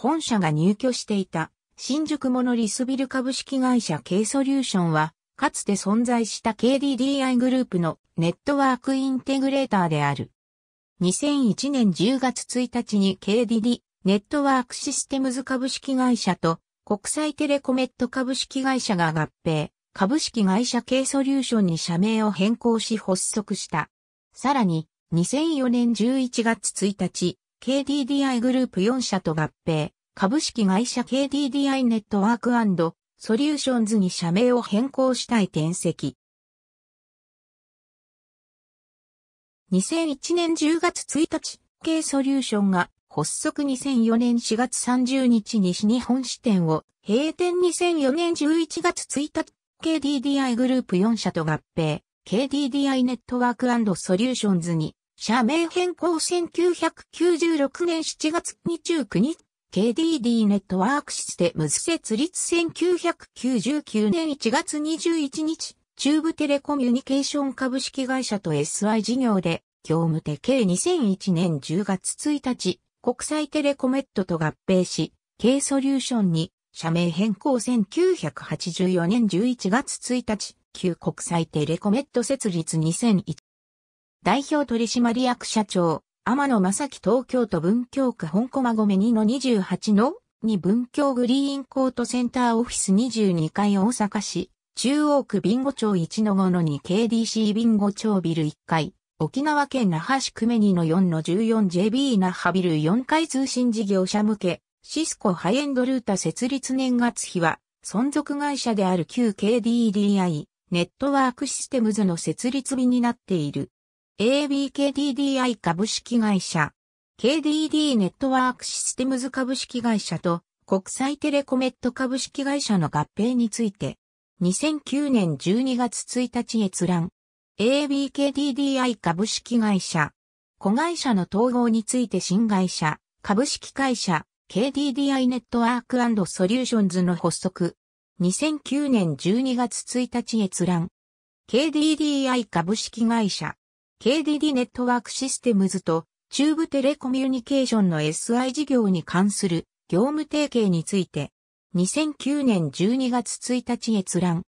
本社が入居していた新宿モノリスビル株式会社 K ソリューションは、かつて存在した KDDI グループのネットワークインテグレーターである。2001年10月1日に KDD ネットワークシステムズ株式会社と国際テレコメット株式会社が合併、株式会社 K ソリューションに社名を変更し発足した。さらに、2004年11月1日、KDDI グループ4社と合併、株式会社 KDDI ネットワークソリューションズに社名を変更したい転籍。2001年10月1日、K ソリューションが発足2004年4月30日に西日本支店を閉店2004年11月1日、KDDI グループ4社と合併、KDDI ネットワークソリューションズに社名変更1996年7月29日、KDD ネットワークシステムズ設立1999年1月21日、中部テレコミュニケーション株式会社と SI 事業で、業務手計2001年10月1日、国際テレコメットと合併し、K ソリューションに社名変更1984年11月1日、旧国際テレコメット設立2001代表取締役社長、天野正樹東京都文京区本駒込2の28の2文京グリーンコートセンターオフィス22階大阪市、中央区ビンゴ町1の5の 2KDC ビンゴ町ビル1階。沖縄県那覇市久米2の4の 14JB 那覇ビル4階通信事業者向け、シスコハイエンドルータ設立年月日は、存続会社である旧 KDDI、ネットワークシステムズの設立日になっている。ABKDDI 株式会社、KDD ネットワークシステムズ株式会社と国際テレコメット株式会社の合併について、2009年12月1日閲覧、ABKDDI 株式会社、子会社の統合について新会社、株式会社、KDDI ネットワークソリューションズの発足。2009年12月1日閲覧。KDDI 株式会社。KDD ネットワークシステムズとチューブテレコミュニケーションの SI 事業に関する業務提携について、2009年12月1日閲覧。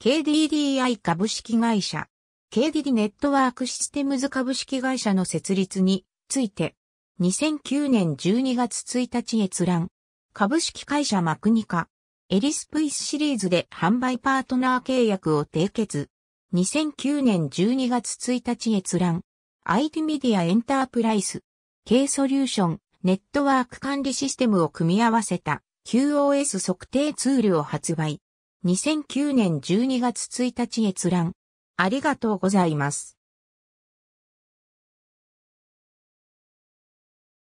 KDDI 株式会社。KDD ネットワークシステムズ株式会社の設立について。2009年12月1日閲覧。株式会社マクニカ。エリスプイスシリーズで販売パートナー契約を締結。2009年12月1日閲覧。IT メディアエンタープライス。K ソリューション、ネットワーク管理システムを組み合わせた QoS 測定ツールを発売。2009年12月1日閲覧。ありがとうございます。